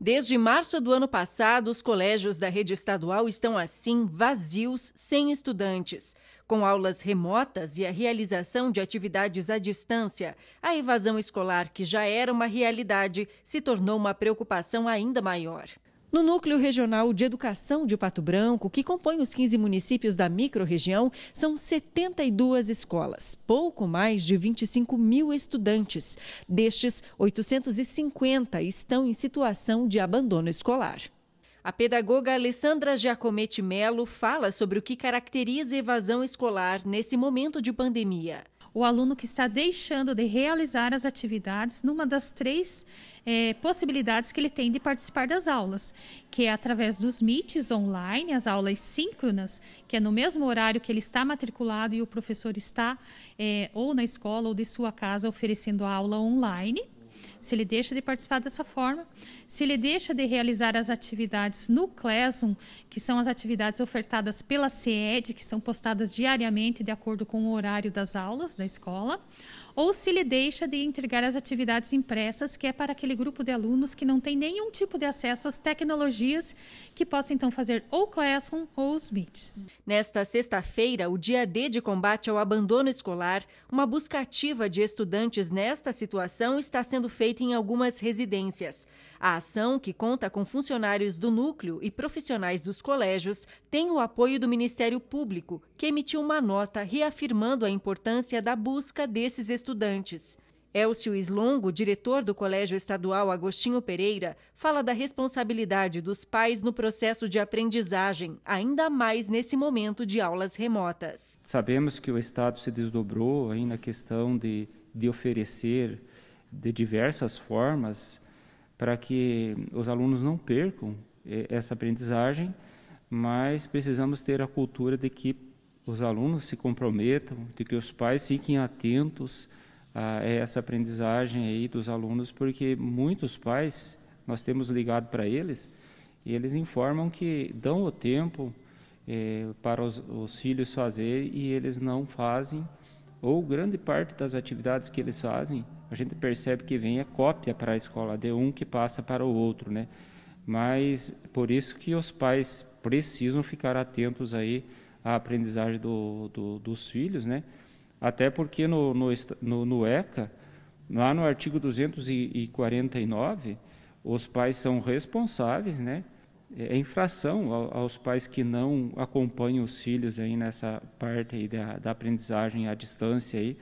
Desde março do ano passado, os colégios da rede estadual estão assim vazios, sem estudantes. Com aulas remotas e a realização de atividades à distância, a evasão escolar, que já era uma realidade, se tornou uma preocupação ainda maior. No Núcleo Regional de Educação de Pato Branco, que compõe os 15 municípios da microrregião, são 72 escolas, pouco mais de 25 mil estudantes. Destes, 850 estão em situação de abandono escolar. A pedagoga Alessandra Giacometti Melo fala sobre o que caracteriza evasão escolar nesse momento de pandemia. O aluno que está deixando de realizar as atividades numa das três é, possibilidades que ele tem de participar das aulas, que é através dos mites online, as aulas síncronas, que é no mesmo horário que ele está matriculado e o professor está é, ou na escola ou de sua casa oferecendo a aula online se ele deixa de participar dessa forma, se ele deixa de realizar as atividades no CLESUM, que são as atividades ofertadas pela CED, que são postadas diariamente de acordo com o horário das aulas da escola, ou se ele deixa de entregar as atividades impressas, que é para aquele grupo de alunos que não tem nenhum tipo de acesso às tecnologias, que possa então fazer ou Classroom ou os MITs. Nesta sexta-feira, o dia D de combate ao abandono escolar, uma busca ativa de estudantes nesta situação está sendo feita feita em algumas residências. A ação, que conta com funcionários do núcleo e profissionais dos colégios, tem o apoio do Ministério Público, que emitiu uma nota reafirmando a importância da busca desses estudantes. Elcio Islongo, diretor do Colégio Estadual Agostinho Pereira, fala da responsabilidade dos pais no processo de aprendizagem, ainda mais nesse momento de aulas remotas. Sabemos que o Estado se desdobrou aí na questão de, de oferecer de diversas formas para que os alunos não percam eh, essa aprendizagem, mas precisamos ter a cultura de que os alunos se comprometam, de que os pais fiquem atentos ah, a essa aprendizagem aí dos alunos, porque muitos pais nós temos ligado para eles e eles informam que dão o tempo eh, para os, os filhos fazer e eles não fazem ou grande parte das atividades que eles fazem, a gente percebe que vem é cópia para a escola, de um que passa para o outro, né? Mas por isso que os pais precisam ficar atentos aí à aprendizagem do, do, dos filhos, né? Até porque no, no, no, no ECA, lá no artigo 249, os pais são responsáveis, né? É, é infração aos pais que não acompanham os filhos aí nessa parte aí da, da aprendizagem à distância aí,